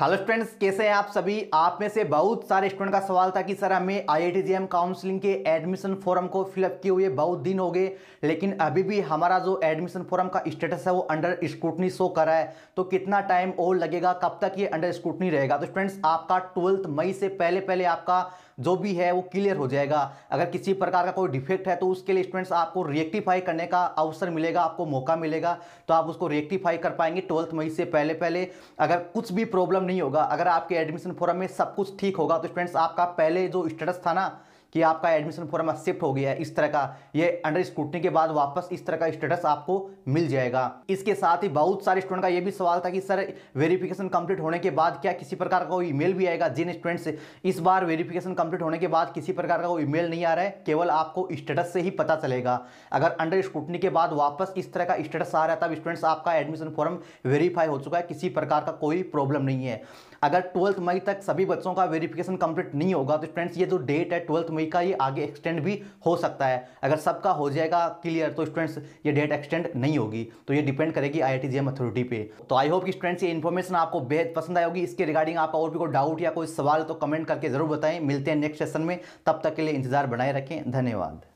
hello students कैसे हैं आप सभी आप में से बहुत सारे स्टूडेंट का सवाल था कि सर हमें आई आई काउंसलिंग के एडमिशन फॉर्म को फिलअप किए हुए बहुत दिन हो गए लेकिन अभी भी हमारा जो एडमिशन फॉर्म का स्टेटस है वो अंडर स्क्रूटनी शो कर रहा है तो कितना टाइम और लगेगा कब तक ये अंडर स्क्रूटनी रहेगा तो स्टूडेंट्स आपका ट्वेल्थ मई से पहले पहले आपका जो भी है वो क्लियर हो जाएगा अगर किसी प्रकार का कोई डिफेक्ट है तो उसके लिए स्टूडेंट्स आपको रेक्टिफाई करने का अवसर मिलेगा आपको मौका मिलेगा तो आप उसको रिएक्टिफाई कर पाएंगे ट्वेल्थ मई से पहले पहले अगर कुछ भी प्रॉब्लम नहीं होगा अगर आपके एडमिशन फॉर्म में सब कुछ ठीक होगा तो स्टूडेंट्स आपका पहले जो स्टेटस था ना कि आपका एडमिशन फॉर्म एक्सेप्ट हो गया है इस तरह का ये अंडर स्क्रूटनी के बाद वापस इस तरह का स्टेटस आपको मिल जाएगा इसके साथ ही बहुत सारे स्टूडेंट का ये भी सवाल था कि सर वेरिफिकेशन कंप्लीट होने के बाद क्या किसी प्रकार का कोई ईमेल भी आएगा जिन स्टूडेंट से इस बार वेरिफिकेशन कंप्लीट होने के बाद किसी प्रकार का कोई ई नहीं आ रहा है केवल आपको स्टेटस से ही पता चलेगा अगर अंडर स्क्रूटनी के बाद वापस इस तरह का स्टेटस आ रहा है तब स्टूडेंट्स आपका एडमिशन फॉर्म वेरीफाई हो चुका है किसी प्रकार का कोई प्रॉब्लम नहीं है अगर ट्वेल्थ मई तक सभी बच्चों का वेरिफिकेशन कंप्लीट नहीं होगा तो स्टूडेंट्स ये जो डेट है ट्वेल्थ मई का ये आगे एक्सटेंड भी हो सकता है अगर सबका हो जाएगा क्लियर तो स्टूडेंट्स ये डेट एक्सटेंड नहीं होगी तो ये डिपेंड करेगी आई अथॉरिटी पे तो आई होप कि स्टूडेंट्स ये इन्फॉर्मेशन आपको बेहद पसंद आएगी इसके रिगार्डिंग आपका और भी कोई डाउट या कोई सवाल तो कमेंट करके जरूर बताएं मिलते हैं नेक्स्ट सेशन में तब तक के लिए इंतजार बनाए रखें धन्यवाद